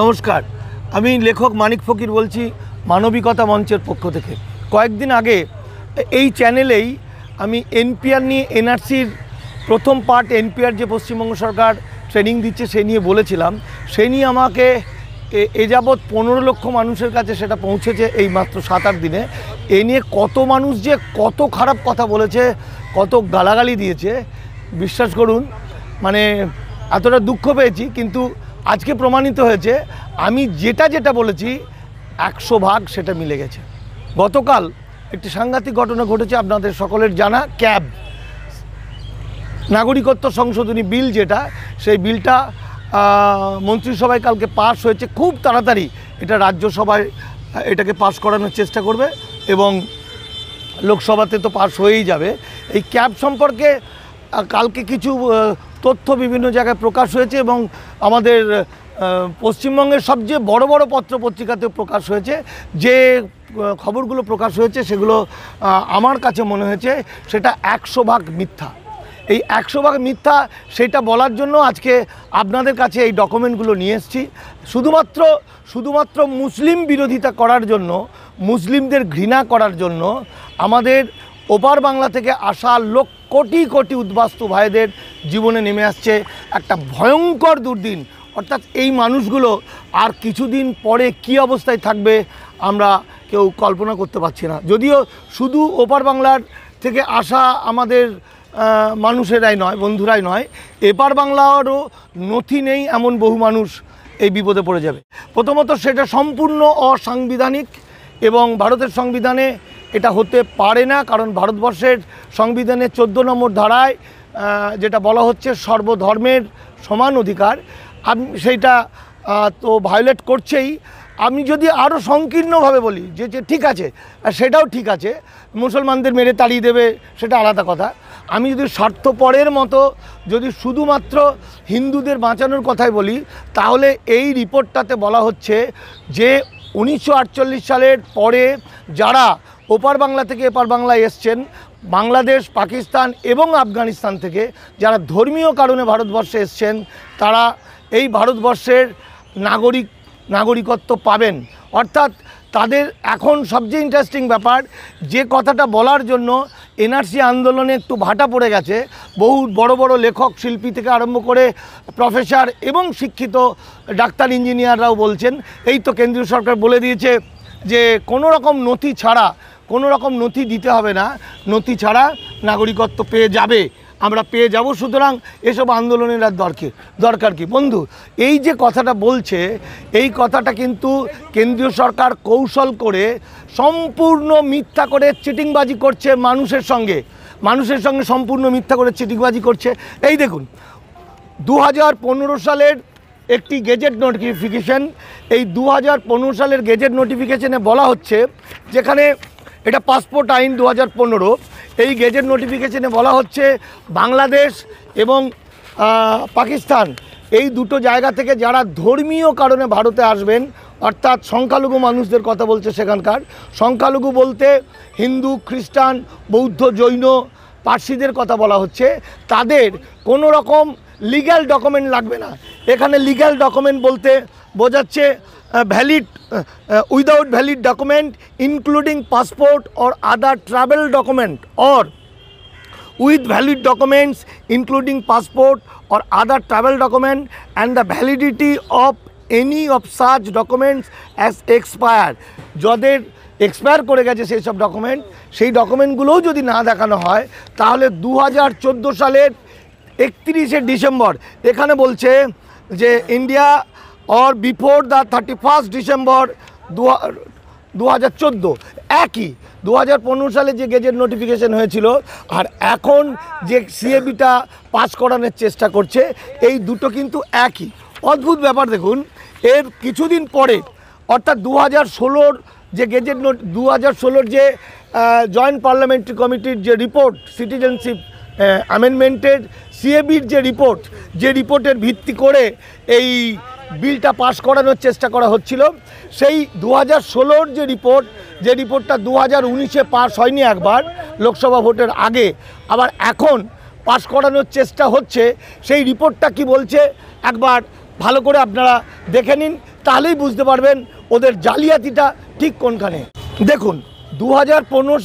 নমস্কার আমি লেখক মানিক ফকির বলছি মানবিকতা মঞ্চের পক্ষ থেকে কয়েকদিন আগে এই চ্যানেলেই আমি এনপিআর নিয়ে এনআরসির প্রথম পার্ট এনপিআর যে পশ্চিমবঙ্গ সরকার ট্রেনিং দিচ্ছে সে নিয়ে বলেছিলাম সে নিয়ে আমাকে এ যাবৎ পনেরো লক্ষ মানুষের কাছে সেটা পৌঁছেছে এই মাত্র সাত আট দিনে এ নিয়ে কত মানুষ যে কত খারাপ কথা বলেছে কত গালাগালি দিয়েছে বিশ্বাস করুন মানে এতটা দুঃখ পেয়েছি কিন্তু আজকে প্রমাণিত হয়েছে আমি যেটা যেটা বলেছি একশো ভাগ সেটা মিলে গেছে গতকাল একটি সাংঘাতিক ঘটনা ঘটেছে আপনাদের সকলের জানা ক্যাব নাগরিকত্ব সংশোধনী বিল যেটা সেই বিলটা মন্ত্রিসভায় কালকে পাশ হয়েছে খুব তাড়াতাড়ি এটা রাজ্যসভায় এটাকে পাশ করানোর চেষ্টা করবে এবং লোকসভাতে তো পাশ হয়েই যাবে এই ক্যাব সম্পর্কে কালকে কিছু তথ্য বিভিন্ন জায়গায় প্রকাশ হয়েছে এবং আমাদের পশ্চিমবঙ্গের সবচেয়ে বড় বড় পত্র পত্রিকাতেও প্রকাশ হয়েছে যে খবরগুলো প্রকাশ হয়েছে সেগুলো আমার কাছে মনে হয়েছে সেটা একশো ভাগ মিথ্যা এই একশো ভাগ মিথ্যা সেটা বলার জন্য আজকে আপনাদের কাছে এই ডকুমেন্টগুলো নিয়ে এসছি শুধুমাত্র শুধুমাত্র মুসলিম বিরোধিতা করার জন্য মুসলিমদের ঘৃণা করার জন্য আমাদের ওপার বাংলা থেকে আসা লক্ষ কোটি কোটি উদ্বাস্তু ভাইদের জীবনে নেমে আসছে একটা ভয়ঙ্কর দুর্দিন অর্থাৎ এই মানুষগুলো আর কিছুদিন পরে কি অবস্থায় থাকবে আমরা কেউ কল্পনা করতে পারছি না যদিও শুধু ওপার বাংলার থেকে আসা আমাদের মানুষেরাই নয় বন্ধুরাই নয় এপার বাংলারও নথি নেই এমন বহু মানুষ এই বিপদে পড়ে যাবে প্রথমত সেটা সম্পূর্ণ অসাংবিধানিক এবং ভারতের সংবিধানে এটা হতে পারে না কারণ ভারতবর্ষের সংবিধানের ১৪ নম্বর ধারায় যেটা বলা হচ্ছে সর্বধর্মের সমান অধিকার আমি সেইটা তো ভায়োলেট করছেই আমি যদি আরও সংকীর্ণভাবে বলি যে যে ঠিক আছে সেটাও ঠিক আছে মুসলমানদের মেরে তাড়িয়ে দেবে সেটা আলাদা কথা আমি যদি স্বার্থপরের মতো যদি শুধুমাত্র হিন্দুদের বাঁচানোর কথাই বলি তাহলে এই রিপোর্টটাতে বলা হচ্ছে যে উনিশশো সালের পরে যারা ওপার বাংলা থেকে এপার বাংলায় এসছেন বাংলাদেশ পাকিস্তান এবং আফগানিস্তান থেকে যারা ধর্মীয় কারণে ভারতবর্ষে এসছেন তারা এই ভারতবর্ষের নাগরিক নাগরিকত্ব পাবেন অর্থাৎ তাদের এখন সবচেয়ে ইন্টারেস্টিং ব্যাপার যে কথাটা বলার জন্য এনআরসি আন্দোলনে একটু ভাটা পড়ে গেছে বহু বড় বড় লেখক শিল্পী থেকে আরম্ভ করে প্রফেসর এবং শিক্ষিত ডাক্তার ইঞ্জিনিয়াররাও বলছেন এই তো কেন্দ্রীয় সরকার বলে দিয়েছে যে কোনো রকম নথি ছাড়া কোনো রকম নথি দিতে হবে না নথি ছাড়া নাগরিকত্ব পেয়ে যাবে আমরা পেয়ে যাব সুতরাং এসব আন্দোলনের আর দরকার দরকার কি বন্ধু এই যে কথাটা বলছে এই কথাটা কিন্তু কেন্দ্রীয় সরকার কৌশল করে সম্পূর্ণ মিথ্যা করে চিটিংবাজি করছে মানুষের সঙ্গে মানুষের সঙ্গে সম্পূর্ণ মিথ্যা করে চিটিংবাজি করছে এই দেখুন দু সালের একটি গেজেট নোটিফিকেশন এই দু সালের গেজেট নোটিফিকেশনে বলা হচ্ছে যেখানে এটা পাসপোর্ট আইন দু হাজার এই গেজেট নোটিফিকেশনে বলা হচ্ছে বাংলাদেশ এবং পাকিস্তান এই দুটো জায়গা থেকে যারা ধর্মীয় কারণে ভারতে আসবেন অর্থাৎ সংখ্যালঘু মানুষদের কথা বলছে সেখানকার সংখ্যালঘু বলতে হিন্দু খ্রিস্টান বৌদ্ধ জৈন পার্সিদের কথা বলা হচ্ছে তাদের কোনো রকম লিগ্যাল ডকুমেন্ট লাগবে না এখানে লিগ্যাল ডকুমেন্ট বলতে বোঝাচ্ছে valid without valid document including passport or other travel document or with valid documents including passport or other travel document and the validity of any of such documents as expire যাদের expire করে গেছে সেই সব document সেই ডকুমেন্টগুলোও যদি না দেখানো হয় তাহলে দু সালের একত্রিশে ডিসেম্বর এখানে বলছে যে India or before the thirty first December দু হাজার চোদ্দো একই দু হাজার পনেরো সালে যে গেজেট নোটিফিকেশন হয়েছিল আর এখন যে সিএবিটা পাস করানোর চেষ্টা করছে এই দুটো কিন্তু একই অদ্ভুত ব্যাপার দেখুন এর কিছুদিন পরে অর্থাৎ দু হাজার ষোলোর যে গেজেট নোট দু হাজার ষোলোর যে জয়েন্ট পার্লামেন্টারি কমিটির যে রিপোর্ট সিটিজেনশিপ অ্যামেন্ডমেন্টের সিএবির যে রিপোর্ট যে রিপোর্টের ভিত্তি করে এই বিলটা পাশ করানোর চেষ্টা করা হচ্ছিল সেই দু হাজার যে রিপোর্ট যে রিপোর্টটা দু হাজার উনিশে পাশ হয়নি একবার লোকসভা ভোটের আগে আবার এখন পাশ করানোর চেষ্টা হচ্ছে সেই রিপোর্টটা কি বলছে একবার ভালো করে আপনারা দেখে নিন তাহলেই বুঝতে পারবেন ওদের জালিয়াতিটা ঠিক কোনখানে দেখুন দু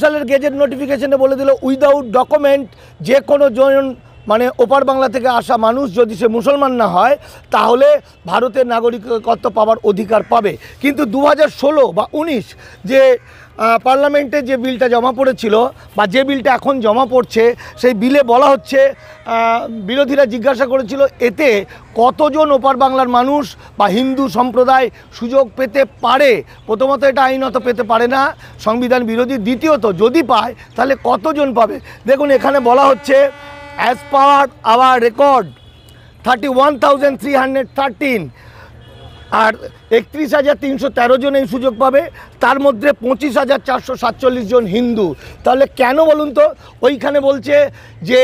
সালের গেজেট নোটিফিকেশনে বলে দিল উইদাউট ডকুমেন্ট যে কোনো জন মানে ওপার বাংলা থেকে আসা মানুষ যদি সে মুসলমান না হয় তাহলে ভারতের নাগরিকত্ব পাওয়ার অধিকার পাবে কিন্তু দু বা ১৯ যে পার্লামেন্টে যে বিলটা জমা পড়েছিল বা যে বিলটা এখন জমা পড়ছে সেই বিলে বলা হচ্ছে বিরোধীরা জিজ্ঞাসা করেছিল এতে কতজন ওপার বাংলার মানুষ বা হিন্দু সম্প্রদায় সুযোগ পেতে পারে প্রথমত এটা আইনত পেতে পারে না সংবিধান বিরোধী দ্বিতীয়ত যদি পায় তাহলে কতজন পাবে দেখুন এখানে বলা হচ্ছে as per our record 31313 আর একত্রিশ হাজার তিনশো তেরো জন এই সুযোগ পাবে তার মধ্যে পঁচিশ হাজার চারশো সাতচল্লিশ জন হিন্দু তাহলে কেন বলুন তো ওইখানে বলছে যে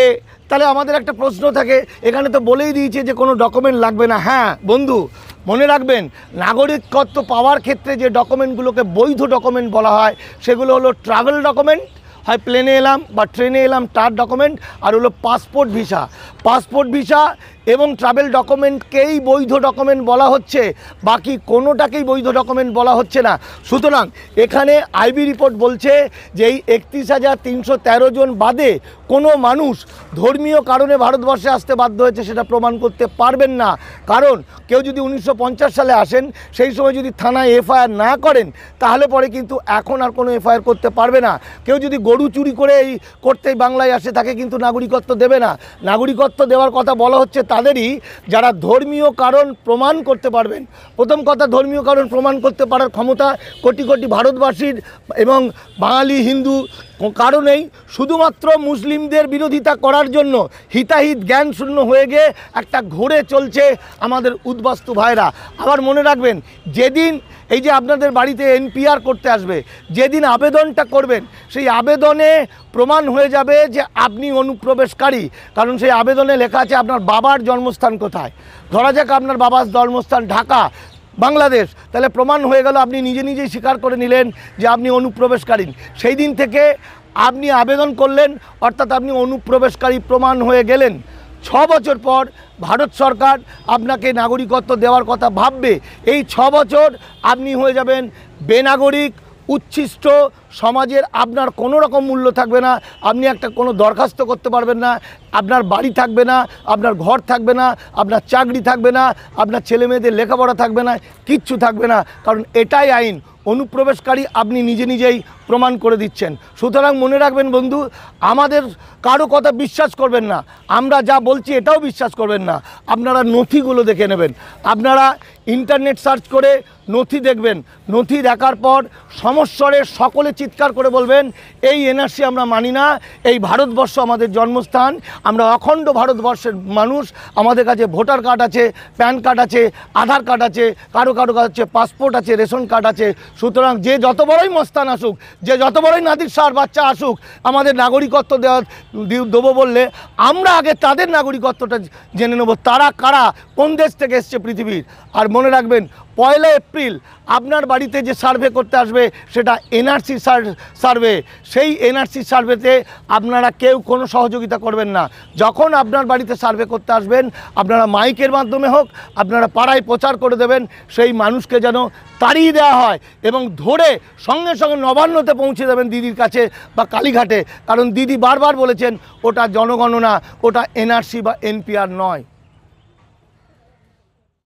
তাহলে আমাদের একটা প্রশ্ন থাকে এখানে তো বলেই দিয়েছে যে কোনো ডকুমেন্ট লাগবে না হ্যাঁ বন্ধু মনে রাখবেন নাগরিকত্ব পাওয়ার ক্ষেত্রে যে ডকুমেন্টগুলোকে বৈধ ডকুমেন্ট বলা হয় সেগুলো হলো ট্রাভেল ডকুমেন্ট হয় প্লেনে এলাম বা ট্রেনে এলাম তার ডকুমেন্ট আর হলো পাসপোর্ট ভিসা পাসপোর্ট ভিসা এবং ট্রাভেল ডকুমেন্টকেই বৈধ ডকুমেন্ট বলা হচ্ছে বাকি কোনোটাকেই বৈধ ডকুমেন্ট বলা হচ্ছে না সুতরাং এখানে আইবি রিপোর্ট বলছে যে এই একত্রিশ হাজার তিনশো তেরো জন বাদে কোনো মানুষ ধর্মীয় কারণে ভারতবর্ষে আসতে বাধ্য হয়েছে সেটা প্রমাণ করতে পারবেন না কারণ কেউ যদি উনিশশো সালে আসেন সেই সময় যদি থানায় এফআইআর না করেন তাহলে পরে কিন্তু এখন আর কোনো এফআইআর করতে পারবে না কেউ যদি গরু গরু চুরি করে এই করতেই বাংলায় আসে তাকে কিন্তু নাগরিকত্ব দেবে না নাগরিকত্ব দেওয়ার কথা বলা হচ্ছে তাদেরই যারা ধর্মীয় কারণ প্রমাণ করতে পারবেন প্রথম কথা ধর্মীয় কারণ প্রমাণ করতে পারার ক্ষমতা কোটি কোটি ভারতবাসীর এবং বাঙালি হিন্দু কারণেই শুধুমাত্র মুসলিমদের বিরোধিতা করার জন্য হিতাহিত জ্ঞান শূন্য হয়ে গিয়ে একটা ঘোরে চলছে আমাদের উদ্বাস্তু ভাইরা আবার মনে রাখবেন যেদিন এই যে আপনাদের বাড়িতে এনপিআর করতে আসবে যেদিন আবেদনটা করবেন সেই আবেদনে প্রমাণ হয়ে যাবে যে আপনি অনুপ্রবেশকারী কারণ সেই আবেদনে লেখা আছে আপনার বাবার জন্মস্থান কোথায় ধরা যাক আপনার বাবার জন্মস্থান ঢাকা বাংলাদেশ তাহলে প্রমাণ হয়ে গেল আপনি নিজে নিজেই স্বীকার করে নিলেন যে আপনি অনুপ্রবেশকারী সেই দিন থেকে আপনি আবেদন করলেন অর্থাৎ আপনি অনুপ্রবেশকারী প্রমাণ হয়ে গেলেন ছ বছর পর ভারত সরকার আপনাকে নাগরিকত্ব দেওয়ার কথা ভাববে এই ছ বছর আপনি হয়ে যাবেন বেনাগরিক উচ্ছিষ্ট সমাজের আপনার কোনো রকম মূল্য থাকবে না আপনি একটা কোনো দরখাস্ত করতে পারবেন না আপনার বাড়ি থাকবে না আপনার ঘর থাকবে না আপনার চাকরি থাকবে না আপনার ছেলে মেয়েদের লেখাপড়া থাকবে না কিচ্ছু থাকবে না কারণ এটাই আইন অনুপ্রবেশকারী আপনি নিজে নিজেই প্রমাণ করে দিচ্ছেন সুতরাং মনে রাখবেন বন্ধু আমাদের কারো কথা বিশ্বাস করবেন না আমরা যা বলছি এটাও বিশ্বাস করবেন না আপনারা নথিগুলো দেখে নেবেন আপনারা ইন্টারনেট সার্চ করে নথি দেখবেন নথি দেখার পর সমস্বরে সকলে চিৎকার করে বলবেন এই এনআরসি আমরা মানি না এই ভারতবর্ষ আমাদের জন্মস্থান আমরা অখণ্ড ভারতবর্ষের মানুষ আমাদের কাছে ভোটার কার্ড আছে প্যান কার্ড আছে আধার কার্ড আছে কারো কারো কাছে পাসপোর্ট আছে রেশন কার্ড আছে সুতরাং যে যত বড়ই মস্তান আসুক যে যত বড়ই নাদির সার বাচ্চা আসুক আমাদের নাগরিকত্ব দেওয়া দেবো বললে আমরা আগে তাদের নাগরিকত্বটা জেনে নেব তারা কারা কোন দেশ থেকে এসছে পৃথিবীর আর মনে রাখবেন পয়লা এপ্রিল আপনার বাড়িতে যে সার্ভে করতে আসবে সেটা এনআরসি সার্ভে সেই এনআরসি সার্ভেতে আপনারা কেউ কোনো সহযোগিতা করবেন না যখন আপনার বাড়িতে সার্ভে করতে আসবেন আপনারা মাইকের মাধ্যমে হোক আপনারা পাড়ায় প্রচার করে দেবেন সেই মানুষকে যেন তাড়িয়ে দেওয়া হয় এবং ধরে সঙ্গে সঙ্গে নবান্নতে পৌঁছে দেবেন দিদির কাছে বা কালীঘাটে কারণ দিদি বারবার বলেছেন ওটা জনগণনা ওটা এনআরসি বা এনপিআর নয়